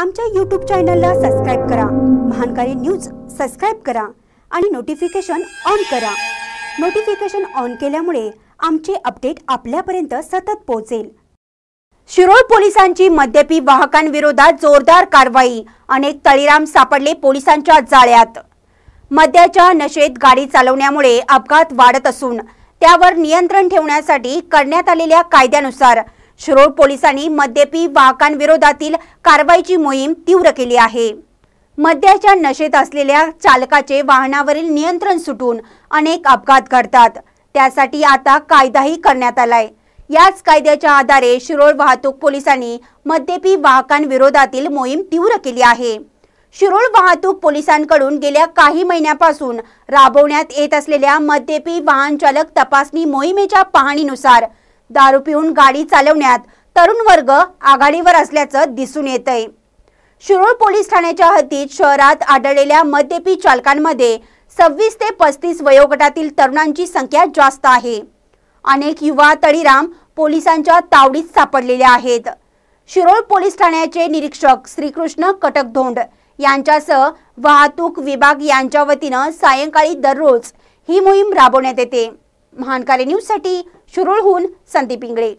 आमच्या यूट्यूब चॅनलला सबस्क्राईब करा महानकारी न्यूज सबस्क्राईब करा आणि नोटिफिकेशन ऑन करा नोटिफिकेशन ऑन केल्यामुळे आमचे अपडेट आपल्यापर्यंत सतत पोहोचेल शिरोळ पोलिसांची मद्यपी वाहकांविरोधात जोरदार कारवाई अनेक तळीराम सापडले पोलिसांच्या जाळ्यात मद्याच्या नशेत गाडी चालवण्यामुळे अपघात वाढत असून त्यावर नियंत्रण ठेवण्यासाठी करण्यात आलेल्या कायद्यानुसार शिरोळ पोलिसांनी मद्यपी वाहकांविरोधातील कारवाईची मोहीम तीव्र केली आहे मद्याच्या नशेत असलेल्या चालकाचे वाहनावरील नियंत्रण सुटून अनेक अपघात घडतात त्यासाठी आता कायदाही करण्यात आलाय याच कायद्याच्या आधारे शिरोळ वाहतूक पोलिसांनी मद्यपी वाहकांविरोधातील मोहीम तीव्र केली आहे शिरोळ वाहतूक पोलिसांकडून गेल्या काही महिन्यापासून राबवण्यात येत असलेल्या मद्यपी वाहन चालक तपासणी मोहिमेच्या पाहणीनुसार दारू पिऊन गाडी चालवण्यात तरुण वर्ग आघाडीवर असल्याचं दिसून येत आहे शिरोळ पोलीस ठाण्याच्या हद्दीत शहरात आढळलेल्या मद्यपी चालकांमध्ये सव्वीस ते पस्तीस वयोगटातील तरुणांची संख्या जास्त आहे अनेक युवा तळीराम पोलिसांच्या तावडीत सापडलेल्या आहेत शिरोळ पोलीस ठाण्याचे निरीक्षक श्रीकृष्ण कटकधोंड यांच्यासह वाहतूक विभाग यांच्या वतीनं सायंकाळी दररोज ही मोहीम राबवण्यात येते महानकारी न्यूजसाठी शुरूळहून संदीप इंगळे